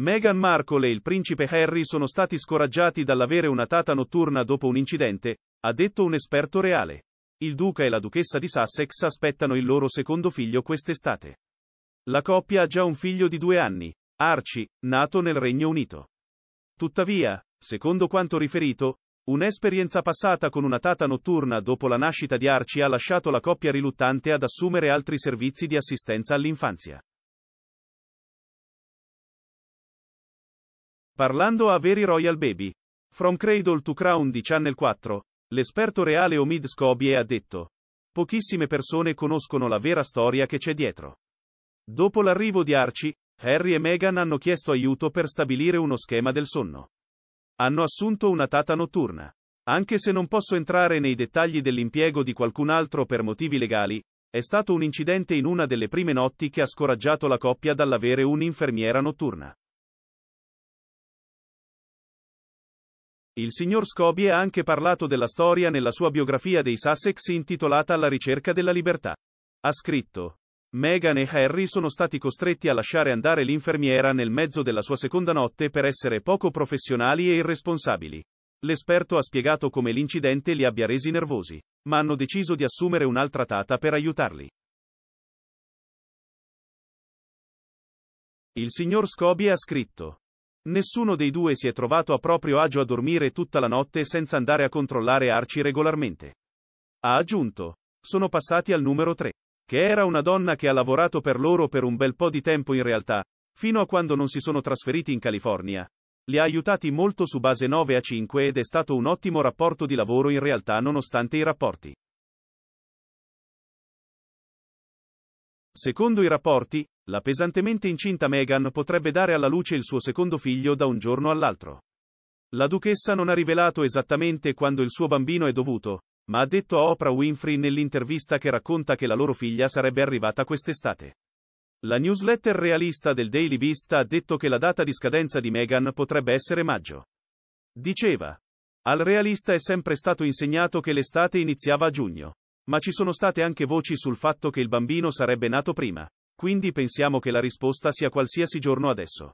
Meghan Markle e il principe Harry sono stati scoraggiati dall'avere una tata notturna dopo un incidente, ha detto un esperto reale. Il duca e la duchessa di Sussex aspettano il loro secondo figlio quest'estate. La coppia ha già un figlio di due anni, Archie, nato nel Regno Unito. Tuttavia, secondo quanto riferito, un'esperienza passata con una tata notturna dopo la nascita di Archie ha lasciato la coppia riluttante ad assumere altri servizi di assistenza all'infanzia. Parlando a Veri Royal Baby. From Cradle to Crown di Channel 4, l'esperto reale Omid Scobie ha detto. Pochissime persone conoscono la vera storia che c'è dietro. Dopo l'arrivo di Archie, Harry e Meghan hanno chiesto aiuto per stabilire uno schema del sonno. Hanno assunto una tata notturna. Anche se non posso entrare nei dettagli dell'impiego di qualcun altro per motivi legali, è stato un incidente in una delle prime notti che ha scoraggiato la coppia dall'avere un'infermiera notturna. Il signor Scobie ha anche parlato della storia nella sua biografia dei Sussex intitolata Alla ricerca della libertà. Ha scritto. Meghan e Harry sono stati costretti a lasciare andare l'infermiera nel mezzo della sua seconda notte per essere poco professionali e irresponsabili. L'esperto ha spiegato come l'incidente li abbia resi nervosi, ma hanno deciso di assumere un'altra tata per aiutarli. Il signor Scobie ha scritto. Nessuno dei due si è trovato a proprio agio a dormire tutta la notte senza andare a controllare Arci regolarmente. Ha aggiunto. Sono passati al numero 3, che era una donna che ha lavorato per loro per un bel po' di tempo in realtà, fino a quando non si sono trasferiti in California. Li ha aiutati molto su base 9 a 5 ed è stato un ottimo rapporto di lavoro in realtà nonostante i rapporti. Secondo i rapporti, la pesantemente incinta Meghan potrebbe dare alla luce il suo secondo figlio da un giorno all'altro. La duchessa non ha rivelato esattamente quando il suo bambino è dovuto, ma ha detto a Oprah Winfrey nell'intervista che racconta che la loro figlia sarebbe arrivata quest'estate. La newsletter realista del Daily Beast ha detto che la data di scadenza di Meghan potrebbe essere maggio. Diceva. Al realista è sempre stato insegnato che l'estate iniziava a giugno. Ma ci sono state anche voci sul fatto che il bambino sarebbe nato prima. Quindi pensiamo che la risposta sia qualsiasi giorno adesso.